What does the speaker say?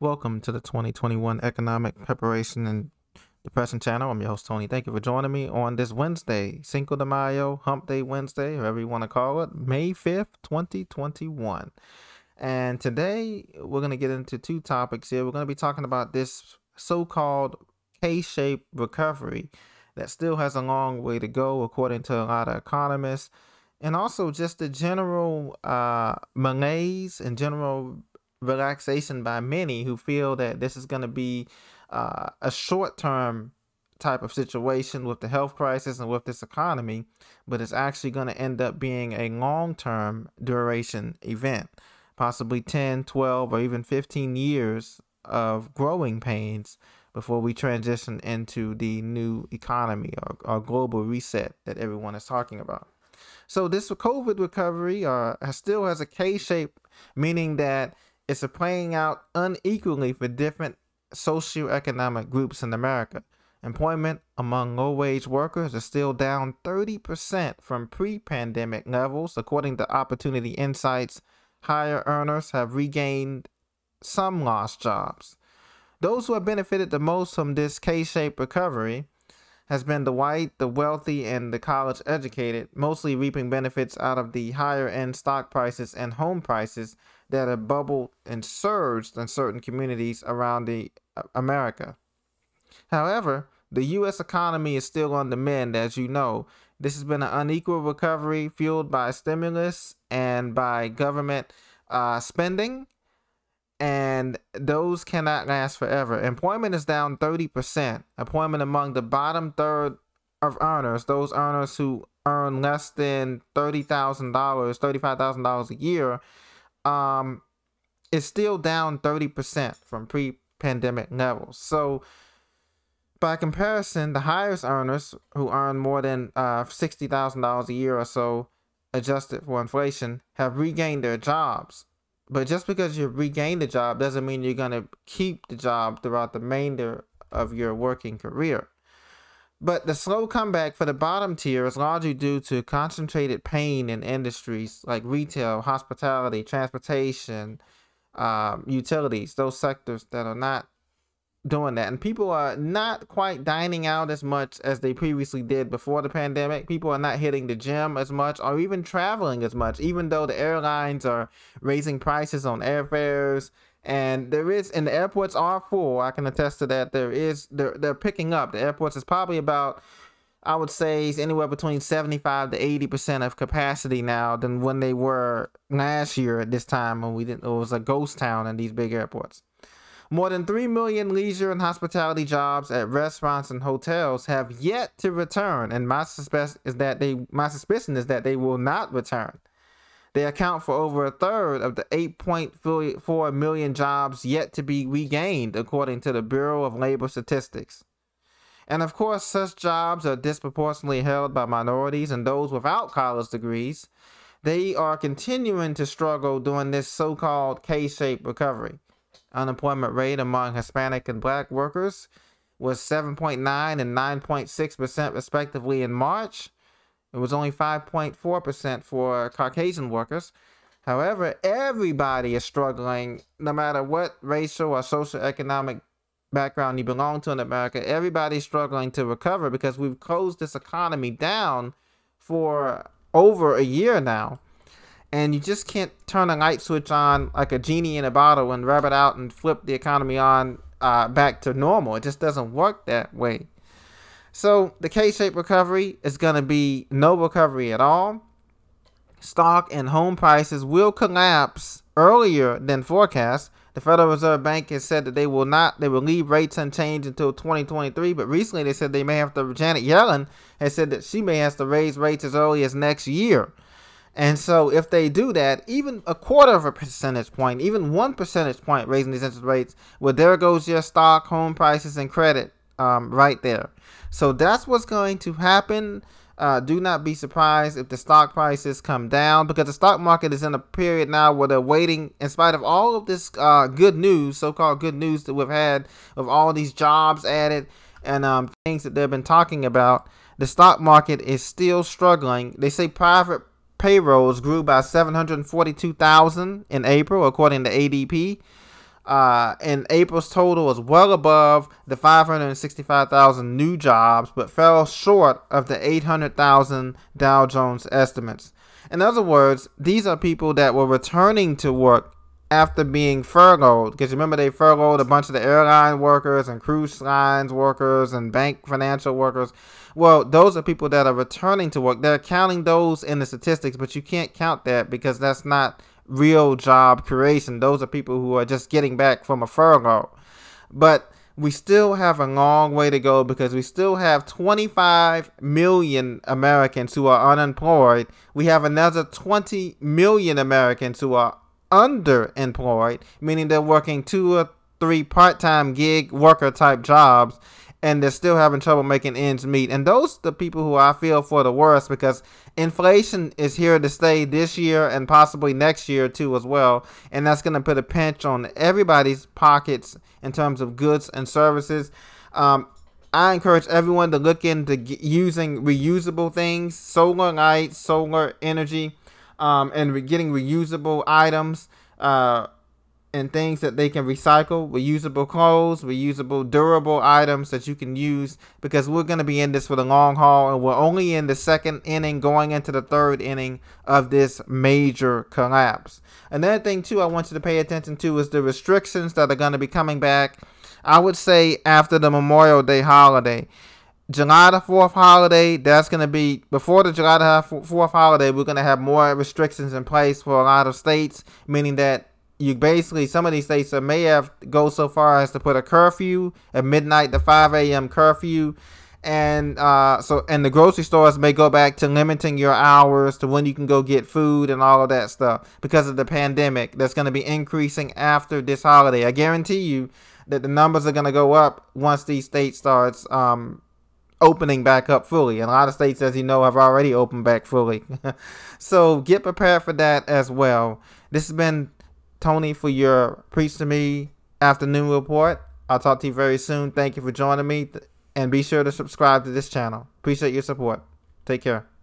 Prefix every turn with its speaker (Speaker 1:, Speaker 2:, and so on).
Speaker 1: Welcome to the 2021 Economic Preparation and Depression Channel. I'm your host, Tony. Thank you for joining me on this Wednesday, Cinco de Mayo, Hump Day Wednesday, whatever you want to call it, May 5th, 2021. And today we're going to get into two topics here. We're going to be talking about this so called K shaped recovery that still has a long way to go, according to a lot of economists. And also just the general uh, malaise and general relaxation by many who feel that this is going to be uh, a short term type of situation with the health crisis and with this economy, but it's actually going to end up being a long term duration event, possibly 10, 12, or even 15 years of growing pains before we transition into the new economy or, or global reset that everyone is talking about. So this COVID recovery uh, still has a K shape, meaning that is playing out unequally for different socioeconomic groups in America. Employment among low wage workers is still down 30% from pre pandemic levels, according to Opportunity Insights. Higher earners have regained some lost jobs. Those who have benefited the most from this K shaped recovery has been the white, the wealthy, and the college educated, mostly reaping benefits out of the higher end stock prices and home prices that have bubbled and surged in certain communities around the uh, America. However, the U.S. economy is still on the mend, as you know. This has been an unequal recovery fueled by stimulus and by government uh, spending and those cannot last forever. Employment is down 30%. Employment among the bottom third of earners, those earners who earn less than $30,000, $35,000 a year, um, is still down 30% from pre pandemic levels. So, by comparison, the highest earners who earn more than uh, $60,000 a year or so, adjusted for inflation, have regained their jobs but just because you regain the job doesn't mean you're going to keep the job throughout the remainder of your working career. But the slow comeback for the bottom tier is largely due to concentrated pain in industries like retail, hospitality, transportation, um, utilities, those sectors that are not doing that. And people are not quite dining out as much as they previously did before the pandemic. People are not hitting the gym as much or even traveling as much, even though the airlines are raising prices on airfares. And there is, and the airports are full. I can attest to that. There is, they're, they're picking up. The airports is probably about, I would say, is anywhere between 75 to 80% of capacity now than when they were last year at this time when we didn't, it was a ghost town in these big airports. More than 3 million leisure and hospitality jobs at restaurants and hotels have yet to return, and my suspicion is that they my suspicion is that they will not return. They account for over a third of the 8.4 million jobs yet to be regained, according to the Bureau of Labor Statistics. And of course, such jobs are disproportionately held by minorities and those without college degrees. They are continuing to struggle during this so called K shaped recovery. Unemployment rate among Hispanic and black workers was 7.9 and 9.6% respectively in March. It was only 5.4% for Caucasian workers. However, everybody is struggling, no matter what racial or socioeconomic background you belong to in America. Everybody's struggling to recover because we've closed this economy down for over a year now and you just can't turn a light switch on like a genie in a bottle and rub it out and flip the economy on uh, back to normal. It just doesn't work that way. So the K-shaped recovery is going to be no recovery at all. Stock and home prices will collapse earlier than forecast. The Federal Reserve Bank has said that they will not, they will leave rates unchanged until 2023. But recently, they said they may have to. Janet Yellen has said that she may have to raise rates as early as next year. And so if they do that, even a quarter of a percentage point, even one percentage point raising these interest rates, well, there goes your stock, home prices, and credit um, right there. So that's what's going to happen. Uh, do not be surprised if the stock prices come down because the stock market is in a period now where they're waiting, in spite of all of this uh, good news, so called good news that we've had of all these jobs added and um, things that they've been talking about. The stock market is still struggling. They say private payrolls grew by 742,000 in April, according to ADP. Uh, and April's total was well above the 565,000 new jobs, but fell short of the 800,000 Dow Jones estimates. In other words, these are people that were returning to work after being furloughed, because remember they furloughed a bunch of the airline workers and cruise lines workers and bank financial workers. Well, those are people that are returning to work. They're counting those in the statistics, but you can't count that because that's not real job creation. Those are people who are just getting back from a furlough. But we still have a long way to go because we still have 25 million Americans who are unemployed. We have another 20 million Americans who are underemployed, meaning they're working two or three part-time gig worker type jobs and they're still having trouble making ends meet. And those the people who I feel for the worst because inflation is here to stay this year and possibly next year too as well. And that's going to put a pinch on everybody's pockets in terms of goods and services. Um, I encourage everyone to look into using reusable things, solar lights, solar energy um, and getting reusable items uh, and things that they can recycle, reusable clothes, reusable durable items that you can use because we're going to be in this for the long haul and we're only in the second inning going into the third inning of this major collapse. Another thing too I want you to pay attention to is the restrictions that are going to be coming back I would say after the Memorial Day holiday. July the 4th holiday, that's going to be before the July the 4th holiday, we're going to have more restrictions in place for a lot of states, meaning that you basically, some of these states may have go so far as to put a curfew, at midnight to 5 a.m. curfew. And uh, so, and the grocery stores may go back to limiting your hours to when you can go get food and all of that stuff because of the pandemic that's going to be increasing after this holiday. I guarantee you that the numbers are going to go up once these states starts um, opening back up fully. And a lot of states, as you know, have already opened back fully. so get prepared for that as well. This has been Tony for your Preach to Me afternoon report. I'll talk to you very soon. Thank you for joining me. And be sure to subscribe to this channel. Appreciate your support. Take care.